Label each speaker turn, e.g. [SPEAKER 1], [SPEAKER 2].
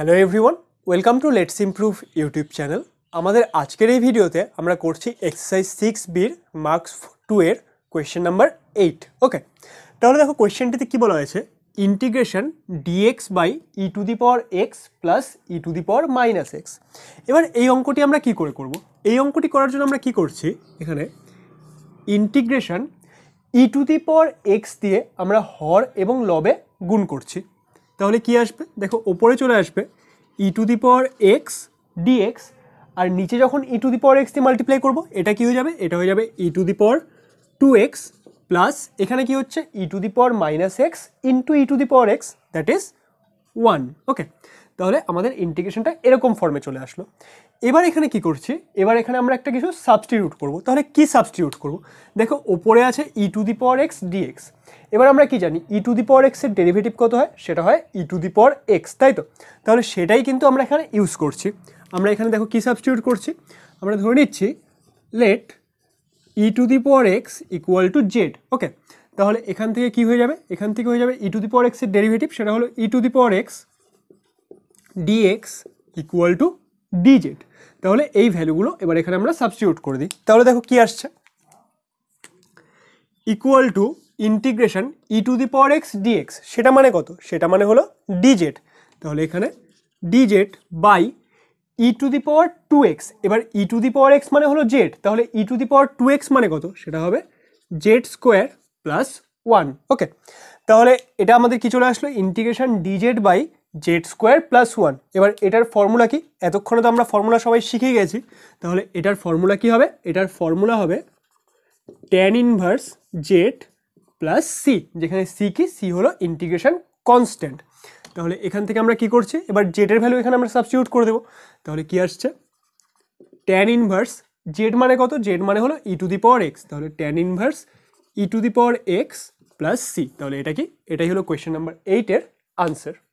[SPEAKER 1] hello everyone welcome to let's improve YouTube channel আমাদের আজকের এই ভিডিওতে আমরা করছি এক্সারসাইজ সিক্স বির মার্কস টু এর কোয়েশ্চেন নাম্বার এইট ওকে তাহলে দেখো কোয়েশ্চেনটিতে কী বলা হয়েছে integration dx by e to the power x plus e to the power minus x এবার এই অঙ্কটি আমরা কি করে করব এই অঙ্কটি করার জন্য আমরা কি করছি এখানে integration e to the power x দিয়ে আমরা হর এবং লবে গুণ করছি তাহলে কি আসবে দেখো ওপরে চলে আসবে e to the power x dx আর নিচে যখন e to the power x দিয়ে মাল্টিপ্লাই করবো এটা কী হয়ে যাবে এটা হয়ে যাবে e to the power two x plus এখানে কি হচ্ছে e to the power minus x into e to the power x that is one okay তাহলে আমাদের ইন্টিগ্রেশনটা এরকম ফর্মে চলে আসলো এবার এখানে কি করছি এবার এখানে আমরা একটা কিছু সাবস্টিটিউট করব তাহলে কি সাবস্টিটিউট করব দেখো ওপরে আছে e to the power x dx এবার আমরা কি জানি ই টু দি পাওয়ার এক্সের ডেরিভেটিভ কত হয় সেটা হয় ই টু দি পাওয়ার এক্স তাই তো তাহলে সেটাই কিন্তু আমরা এখানে ইউজ করছি আমরা এখানে দেখো কি সাবস্টিটিউট করছি আমরা ধরে নিচ্ছি let e to the power x equal to z okay তাহলে এখান থেকে কি হয়ে যাবে এখান থেকে হয়ে যাবে ই টু দি পাওয়ার এক্সের ডেরিভেটিভ সেটা হলো e to the power x dx equal to dz তাহলে এই ভ্যালুগুলো এবার এখানে আমরা সাবস্টিউট করে দিই তাহলে দেখো কি আসছে equal to integration e to the power x dx সেটা মানে কত সেটা মানে হলো ডিজেড তাহলে এখানে dz by e to the power two x এবার e to the power x মানে হলো জেড তাহলে e to the power two x মানে কত সেটা হবে z square plus one okay তাহলে এটা আমাদের কি চলে আসলো integration dz by z square plus one এবার এটার ফর্মুলা কি এতক্ষণে তো আমরা ফর্মুলা সবাই শিখে গেছি তাহলে এটার ফর্মুলা কি হবে এটার ফর্মুলা হবে tan inverse Z plus C যেখানে সি কি সি হলো ইন্টিগ্রেশন কনস্ট্যান্ট তাহলে এখান থেকে আমরা কি করছি এবার জেটের ভ্যালু এখানে আমরা সাবস্টিউট করে দেবো তাহলে কি আসছে ট্যান ইনভার্স জেড মানে কত জেড মানে হলো e to the power x তাহলে tan inverse e to the power x plus c তাহলে এটা কি এটাই হলো কোয়েশ্চেন নাম্বার এইটের আনসার